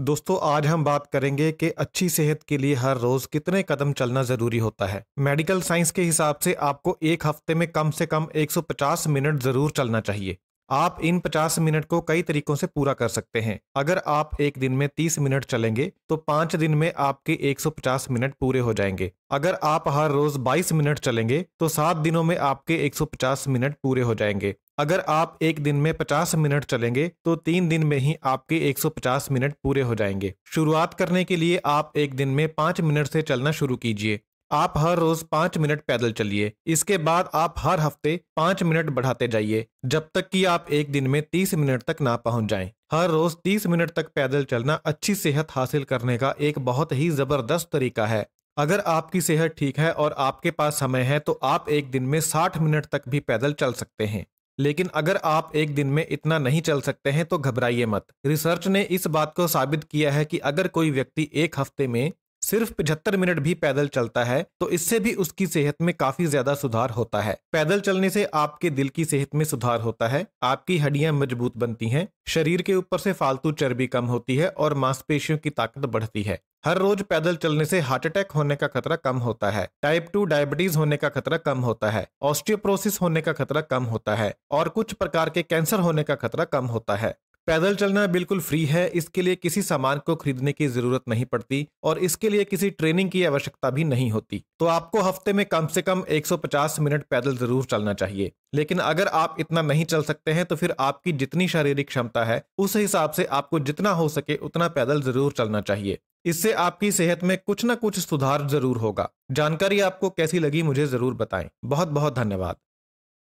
दोस्तों आज हम बात करेंगे कि अच्छी सेहत के लिए हर रोज कितने कदम चलना जरूरी होता है मेडिकल साइंस के हिसाब से आपको एक हफ्ते में कम से कम 150 मिनट जरूर चलना चाहिए आप इन 50 मिनट को कई तरीकों से पूरा कर सकते हैं अगर आप एक दिन में 30 मिनट चलेंगे तो पाँच दिन में आपके 150 मिनट पूरे हो जाएंगे अगर आप हर रोज 22 मिनट चलेंगे तो सात दिनों में आपके 150 मिनट पूरे हो जाएंगे अगर आप एक दिन में 50 मिनट चलेंगे तो तीन दिन में ही आपके 150 मिनट पूरे हो जाएंगे शुरुआत करने के लिए आप एक दिन में पाँच मिनट से चलना शुरू कीजिए आप हर रोज पाँच मिनट पैदल चलिए इसके बाद आप हर हफ्ते पांच मिनट बढ़ाते जाइए जब तक कि आप एक दिन में तीस मिनट तक ना पहुंच जाएं। हर रोज तीस मिनट तक पैदल चलना अच्छी सेहत हासिल करने का एक बहुत ही जबरदस्त तरीका है अगर आपकी सेहत ठीक है और आपके पास समय है तो आप एक दिन में साठ मिनट तक भी पैदल चल सकते हैं लेकिन अगर आप एक दिन में इतना नहीं चल सकते हैं तो घबराइए मत रिसर्च ने इस बात को साबित किया है कि अगर कोई व्यक्ति एक हफ्ते में सिर्फ पिछहत्तर मिनट भी पैदल चलता है तो इससे भी उसकी सेहत में काफी ज्यादा सुधार होता है पैदल चलने से आपके दिल की सेहत में सुधार होता है आपकी हड्डियां मजबूत बनती हैं शरीर के ऊपर से फालतू चर्बी कम होती है और मांसपेशियों की ताकत बढ़ती है हर रोज पैदल चलने से हार्ट अटैक होने का खतरा कम होता है टाइप टू डायबिटीज होने का खतरा कम होता है ऑस्टियोप्रोसिस होने का खतरा कम होता है और कुछ प्रकार के कैंसर होने का खतरा कम होता है पैदल चलना बिल्कुल फ्री है इसके लिए किसी सामान को खरीदने की जरूरत नहीं पड़ती और इसके लिए किसी ट्रेनिंग की आवश्यकता भी नहीं होती तो आपको हफ्ते में कम से कम 150 मिनट पैदल जरूर चलना चाहिए लेकिन अगर आप इतना नहीं चल सकते हैं तो फिर आपकी जितनी शारीरिक क्षमता है उस हिसाब से आपको जितना हो सके उतना पैदल जरूर चलना चाहिए इससे आपकी सेहत में कुछ ना कुछ सुधार जरूर होगा जानकारी आपको कैसी लगी मुझे जरूर बताएं बहुत बहुत धन्यवाद